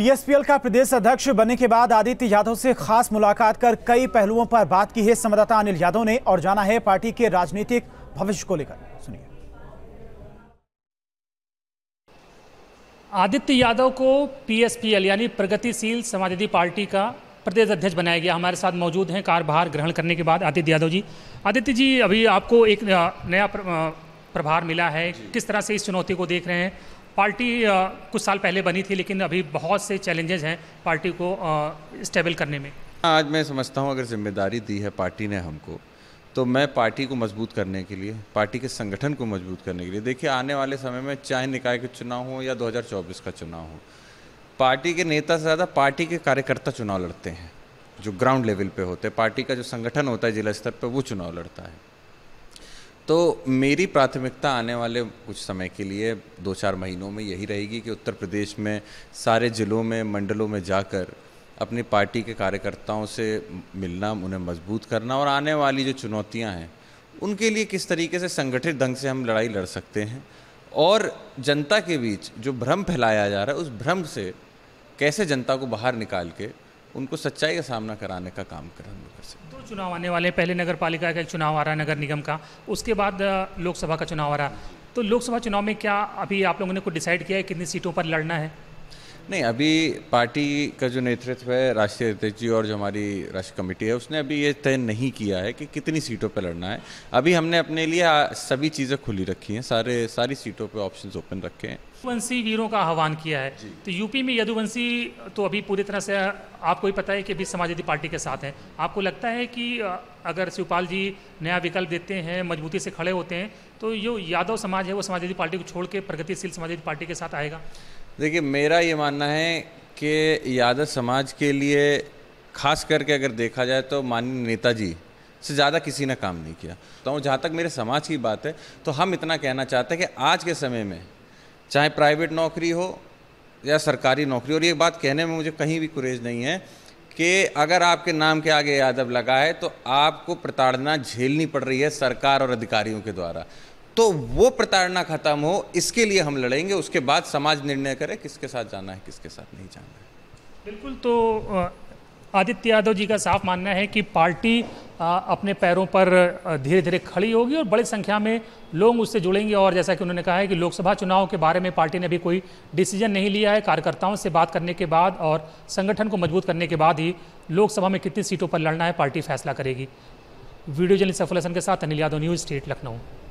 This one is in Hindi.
पीएसपीएल का प्रदेश अध्यक्ष बनने के बाद आदित्य यादव से खास मुलाकात कर कई पहलुओं पर बात की है संवाददाता अनिल यादव ने और जाना है पार्टी के राजनीतिक भविष्य को लेकर सुनिए आदित्य यादव को पीएसपीएल यानी प्रगतिशील समाजवादी पार्टी का प्रदेश अध्यक्ष बनाया गया हमारे साथ मौजूद हैं कारभार ग्रहण करने के बाद आदित्य यादव जी आदित्य जी अभी आपको एक नया प्रभार मिला है किस तरह से इस चुनौती को देख रहे हैं पार्टी कुछ साल पहले बनी थी लेकिन अभी बहुत से चैलेंजेस हैं पार्टी को स्टेबल करने में आज मैं समझता हूँ अगर जिम्मेदारी दी है पार्टी ने हमको तो मैं पार्टी को मजबूत करने के लिए पार्टी के संगठन को मजबूत करने के लिए देखिए आने वाले समय में चाहे निकाय के चुनाव हो या 2024 का चुनाव हो पार्टी के नेता से ज़्यादा पार्टी के कार्यकर्ता चुनाव लड़ते हैं जो ग्राउंड लेवल पे होते हैं पार्टी का जो संगठन होता है जिला स्तर पर वो चुनाव लड़ता है तो मेरी प्राथमिकता आने वाले कुछ समय के लिए दो चार महीनों में यही रहेगी कि उत्तर प्रदेश में सारे ज़िलों में मंडलों में जाकर अपनी पार्टी के कार्यकर्ताओं से मिलना उन्हें मजबूत करना और आने वाली जो चुनौतियाँ हैं उनके लिए किस तरीके से संगठित ढंग से हम लड़ाई लड़ सकते हैं और जनता के बीच जो भ्रम फैलाया जा रहा है उस भ्रम से कैसे जनता को बाहर निकाल के उनको सच्चाई का सामना कराने का काम कर हम कर सकते दो चुनाव आने वाले पहले नगर पालिका का चुनाव आ रहा है नगर निगम का उसके बाद लोकसभा का चुनाव आ रहा है तो लोकसभा चुनाव में क्या अभी आप लोगों ने कुछ डिसाइड किया है कितनी सीटों पर लड़ना है नहीं अभी पार्टी का जो नेतृत्व है राष्ट्रीय अध्यक्ष जी और जो हमारी राष्ट्रीय कमेटी है उसने अभी ये तय नहीं किया है कि कितनी सीटों पर लड़ना है अभी हमने अपने लिए सभी चीज़ें खुली रखी हैं सारे सारी सीटों पे ऑप्शंस ओपन रखे हैं यदुवंशी वीरों का आह्वान किया है तो यूपी में यदुवंशी तो अभी पूरी तरह से आपको ही पता है कि अभी समाजवादी पार्टी के साथ हैं आपको लगता है कि अगर शिवपाल जी नया विकल्प देते हैं मजबूती से खड़े होते हैं तो जो यादव समाज है वो समाजवादी पार्टी को छोड़ के प्रगतिशील समाजवादी पार्टी के साथ आएगा देखिए मेरा ये मानना है कि यादव समाज के लिए खास करके अगर देखा जाए तो माननीय नेताजी से ज़्यादा किसी ने काम नहीं किया तो जहाँ तक मेरे समाज की बात है तो हम इतना कहना चाहते हैं कि आज के समय में चाहे प्राइवेट नौकरी हो या सरकारी नौकरी और ये बात कहने में मुझे कहीं भी कुरेज नहीं है कि अगर आपके नाम के आगे यादव लगा है तो आपको प्रताड़ना झेलनी पड़ रही है सरकार और अधिकारियों के द्वारा तो वो प्रताड़ना खत्म हो इसके लिए हम लड़ेंगे उसके बाद समाज निर्णय करे किसके साथ जाना है किसके साथ नहीं जाना है बिल्कुल तो आदित्य यादव जी का साफ मानना है कि पार्टी अपने पैरों पर धीरे धीरे खड़ी होगी और बड़ी संख्या में लोग उससे जुड़ेंगे और जैसा कि उन्होंने कहा है कि लोकसभा चुनाव के बारे में पार्टी ने अभी कोई डिसीजन नहीं लिया है कार्यकर्ताओं से बात करने के बाद और संगठन को मजबूत करने के बाद ही लोकसभा में कितनी सीटों पर लड़ना है पार्टी फैसला करेगी वीडियो जर्नलिस्ट सफुल हसन के साथ अनिल यादव न्यूज़ स्टेट लखनऊ